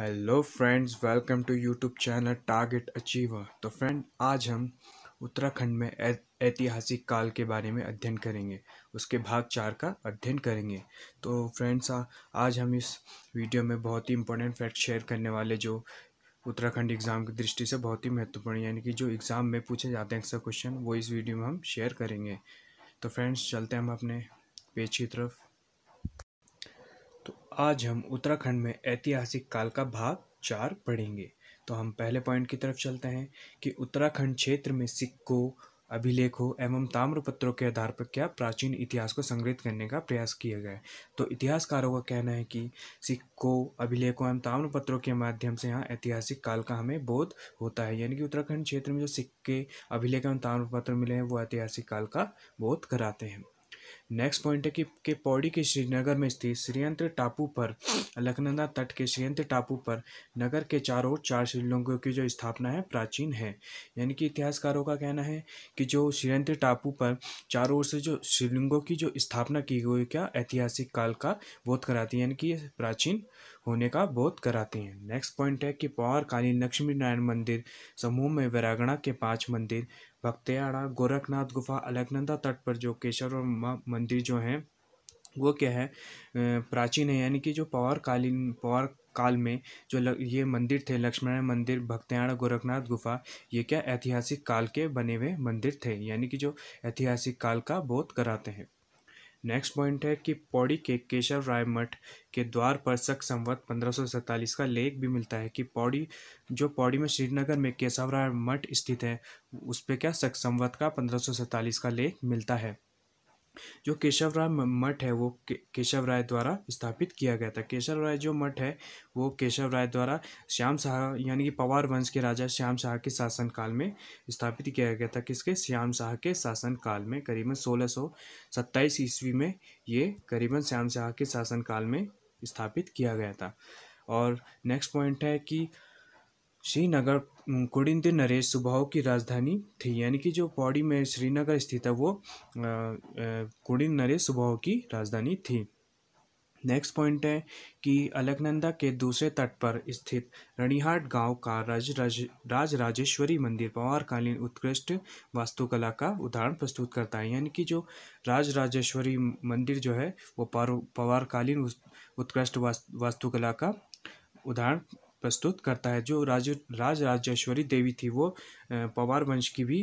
hello friends welcome to YouTube channel target achiever तो friend आज हम उत्तराखंड में ऐतिहासिक काल के बारे में अध्ययन करेंगे उसके भाग चार का अध्ययन करेंगे तो फ्रेंड्स आज हम इस वीडियो में बहुत ही इंपॉर्टेंट फैक्ट शेयर करने वाले जो उत्तराखंड एग्ज़ाम की दृष्टि से बहुत ही महत्वपूर्ण यानी कि जो एग्ज़ाम में पूछे जाते हैं अक्सर क्वेश्चन वो इस वीडियो में हम शेयर करेंगे तो फ्रेंड्स चलते हैं हम अपने पेज की तरफ आज हम उत्तराखंड में ऐतिहासिक काल का भाग चार पढ़ेंगे तो हम पहले पॉइंट की तरफ चलते हैं कि उत्तराखंड क्षेत्र में सिक्कों अभिलेखों एवं ताम्रपत्रों के आधार पर क्या प्राचीन इतिहास को संग्रहित करने का प्रयास किया गया है तो इतिहासकारों का कहना है कि सिक्कों अभिलेखों एवं ताम्रपत्रों के माध्यम से यहाँ ऐतिहासिक काल का हमें बोध होता है यानी कि उत्तराखंड क्षेत्र में जो सिक्के अभिलेख एवं ताम्रपत्र मिले हैं वो ऐतिहासिक काल का बोध कराते हैं नेक्स्ट पॉइंट है कि के पौड़ी के श्रीनगर में स्थित श्रीयंत्र टापू पर लखनंदा तट के श्रीयंत्र टापू पर नगर के चारों चार शिवलिंगों की जो स्थापना है प्राचीन है यानी कि इतिहासकारों का कहना है कि जो श्रीयंत्र टापू पर चारों ओर से जो शिवलिंगों की जो स्थापना की गई क्या ऐतिहासिक काल का बोध कराती है यानी कि प्राचीन होने का बोध कराते हैं नेक्स्ट पॉइंट है कि पवार कालीन लक्ष्मी नारायण मंदिर समूह में वैरागणा के पांच मंदिर भक्तियाड़ा गोरखनाथ गुफा अलकनंदा तट पर जो केशव और मंदिर जो हैं वो क्या है प्राचीन है यानी कि जो पवार कालीन पवार काल में जो ये मंदिर थे लक्ष्मण मंदिर भक्त्याण गोरखनाथ गुफा ये क्या ऐतिहासिक काल के बने हुए मंदिर थे यानी कि जो ऐतिहासिक काल का बोध कराते हैं नेक्स्ट पॉइंट है कि पौड़ी के केशव राय मठ के द्वार पर सख संवत पंद्रह का लेख भी मिलता है कि पौड़ी जो पौड़ी में श्रीनगर में केशव राय मठ स्थित है उस पर क्या शक संवत का पंद्रह का लेख मिलता है जो केशव राय मठ है वो केशव राय द्वारा स्थापित किया गया था केशव राय जो मठ है वो केशव राय द्वारा श्याम शाह यानी कि पवार वंश के राजा श्याम शाह के शासनकाल में स्थापित किया गया था किसके श्याम शाह के शासनकाल में करीबन सोलह सौ सत्ताईस ईस्वी में ये करीबन श्याम शाह के शासनकाल में स्थापित किया गया था और नेक्स्ट पॉइंट है कि श्रीनगर कुड़िंद नरेश सुबाह की राजधानी थी यानी कि जो पौड़ी में श्रीनगर स्थित है वो कुड़िंद नरेश सुबाह की राजधानी थी नेक्स्ट पॉइंट है कि अलकनंदा के दूसरे तट पर स्थित रणिहाट गांव का राज राज राज राजेश्वरी मंदिर पवारकालीन उत्कृष्ट वास्तुकला का उदाहरण प्रस्तुत करता है यानी कि जो राज राजेश्वरी मंदिर जो है वो पवारकालीन उत्कृष्ट वास्तुकला का उदाहरण प्रस्तुत करता है जो राज राज राजेश्वरी देवी थी वो पवार वंश की भी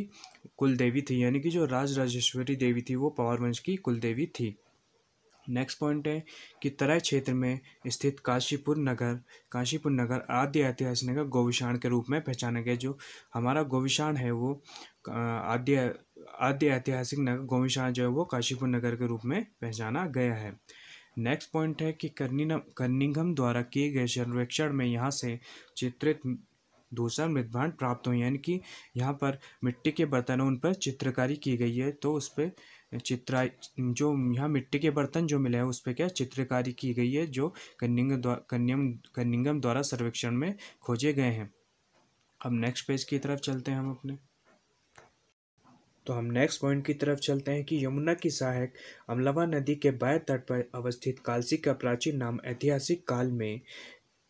कुल देवी थी यानी कि जो राज राजेश्वरी देवी थी वो पवार वंश की कुल देवी थी नेक्स्ट पॉइंट है कि तराई क्षेत्र में स्थित काशीपुर नगर काशीपुर नगर आदि ऐतिहासिक नगर गोविषाण के रूप में पहचाना गया जो हमारा गोविषाण है वो आदि आदि ऐतिहासिक नगर गोविषाण जो है वो काशीपुर नगर के रूप में पहचाना गया है नेक्स्ट पॉइंट है कि कर्निनम कर्निंघम द्वारा किए गए सर्वेक्षण में यहाँ से चित्रित दूसरा मृदभांड प्राप्त हुई यानी कि यहाँ पर मिट्टी के बर्तनों उन पर चित्रकारी की गई है तो उस पर चित्रा जो यहाँ मिट्टी के बर्तन जो मिले हैं उस पर क्या चित्रकारी की गई है जो कन्निंग द्वारा कन्यम कन्निंगम द्वारा सर्वेक्षण में खोजे गए हैं अब नेक्स्ट पेज की तरफ चलते हैं हम अपने तो हम नेक्स्ट पॉइंट की तरफ चलते हैं कि यमुना की सहायक अमलवा नदी के बाय तट पर अवस्थित कालसी का प्राचीन नाम ऐतिहासिक काल में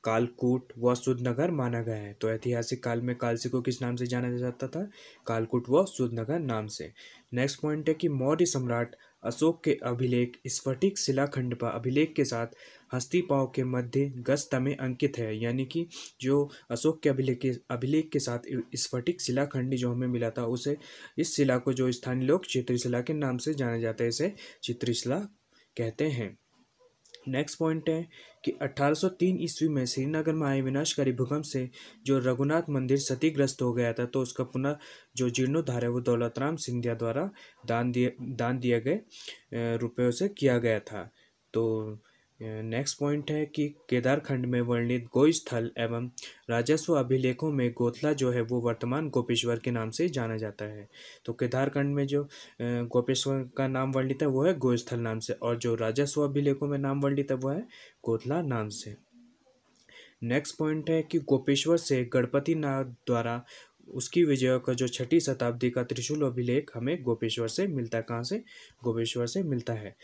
कालकूट व नगर माना गया है तो ऐतिहासिक काल में कालसी को किस नाम से जाना जाता था कालकूट व नगर नाम से नेक्स्ट पॉइंट है कि मौर्य सम्राट अशोक के अभिलेख स्फटिक शिलाखंड पर अभिलेख के साथ हस्ती पाव के मध्य गस्त में अंकित है यानी कि जो अशोक के अभिलेख के अभिलेख के साथ स्फटिक शिलाखंड जो हमें मिला था उसे इस शिला को जो स्थानीय लोग चित्रशिला के नाम से जाना जाता है इसे चित्रशिला कहते हैं नेक्स्ट पॉइंट है कि 1803 ईस्वी में श्रीनगर में आए विनाशकारी भूकंप से जो रघुनाथ मंदिर क्षतिग्रस्त हो गया था तो उसका पुनः जो जीर्णोद्धार है वो दौलत राम सिंधिया द्वारा दान दिए दान दिए गए रुपयों से किया गया था तो नेक्स्ट पॉइंट है कि केदारखंड में वर्णित स्थल एवं राजस्व अभिलेखों में गोथला जो है वो वर्तमान गोपेश्वर के नाम से जाना जाता है तो केदारखंड में जो गोपेश्वर का नाम वर्णित है वो है स्थल नाम से और जो राजस्व अभिलेखों में नाम वर्णित है वो है गोथला नाम से नेक्स्ट पॉइंट है कि गोपेश्वर से गणपति नाथ द्वारा उसकी विजय का जो छठी शताब्दी का त्रिशूल अभिलेख हमें गोपेश्वर से मिलता है कहाँ से गोपेश्वर से मिलता है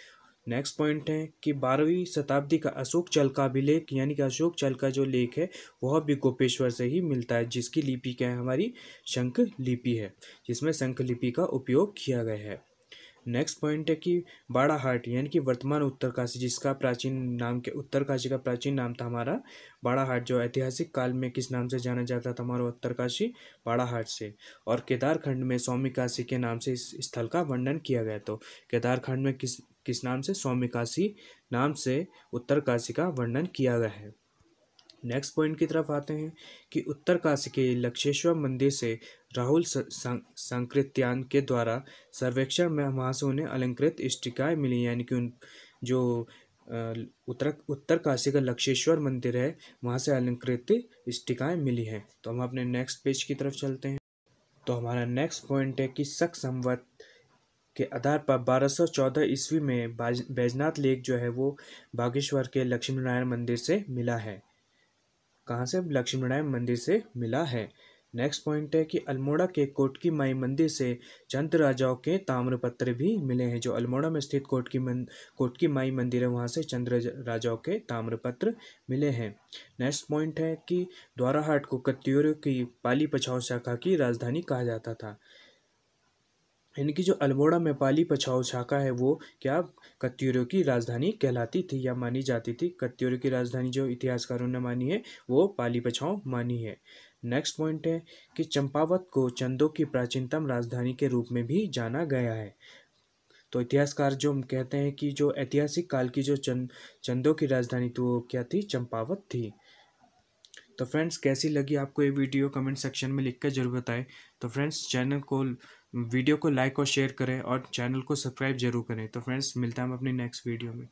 नेक्स्ट पॉइंट है कि बारहवीं शताब्दी का अशोक चल का अभिलेख यानी कि अशोक चल का जो लेख है वह भी गोपेश्वर से ही मिलता है जिसकी लिपि क्या है हमारी शंख लिपि है जिसमें शंख लिपि का उपयोग किया गया है नेक्स्ट पॉइंट है कि बाड़ा हाट यानी कि वर्तमान उत्तरकाशी जिसका प्राचीन नाम के उत्तरकाशी का प्राचीन नाम था हमारा बाड़ा हाट जो ऐतिहासिक काल में किस नाम से जाना जाता था हमारा उत्तरकाशी बाड़ा हाट से और केदारखंड में स्वामी काशी के नाम से इस स्थल का वर्णन किया गया तो केदारखंड में किस किस नाम से स्वामी काशी नाम से उत्तरकाशी का वर्णन किया गया है नेक्स्ट पॉइंट की तरफ आते हैं कि उत्तरकाशी के लक्षेश्वर मंदिर से राहुल संकृत्यान के द्वारा सर्वेक्षण में वहाँ से उन्हें अलंकृत स्टिकाएँ मिली यानी कि उन जो उत्तर उत्तरकाशी का लक्षेश्वर मंदिर है वहाँ से अलंकृत स्टिकाएँ मिली हैं तो हम अपने नेक्स्ट पेज की तरफ चलते हैं तो हमारा नेक्स्ट पॉइंट है कि शक संवत के आधार पर 1214 ईस्वी में बैजनाथ लेक जो है वो बागेश्वर के लक्ष्मी नारायण मंदिर से मिला है कहाँ से लक्ष्मी नारायण मंदिर से मिला है नेक्स्ट पॉइंट है कि अल्मोड़ा के कोटकी माई मंदिर से चंद राजाओं के ताम्रपत्र भी मिले हैं जो अल्मोड़ा में स्थित कोटकी मन कोटकी माई मंदिर है वहाँ से चंद्र राजाओं के ताम्रपत्र मिले हैं नेक्स्ट पॉइंट है कि द्वाराहाट को कत्यूर की पाली पछाव शाखा की राजधानी कहा जाता था इनकी जो अल्मोड़ा पाली पछाओ शाखा है वो क्या कत्यूरों की राजधानी कहलाती थी या मानी जाती थी कत्यूरों की राजधानी जो इतिहासकारों ने मानी है वो पाली पछाओ मानी है नेक्स्ट पॉइंट है कि चंपावत को चंदों की प्राचीनतम राजधानी के रूप में भी जाना गया है तो इतिहासकार जो हम कहते हैं कि जो ऐतिहासिक काल की जो चंद चंदों की राजधानी थी वो क्या थी चंपावत थी तो फ्रेंड्स कैसी लगी आपको ये वीडियो कमेंट सेक्शन में लिख कर जरूर बताएं तो फ्रेंड्स चैनल को वीडियो को लाइक और शेयर करें और चैनल को सब्सक्राइब जरूर करें तो फ्रेंड्स मिलता है हम अपनी नेक्स्ट वीडियो में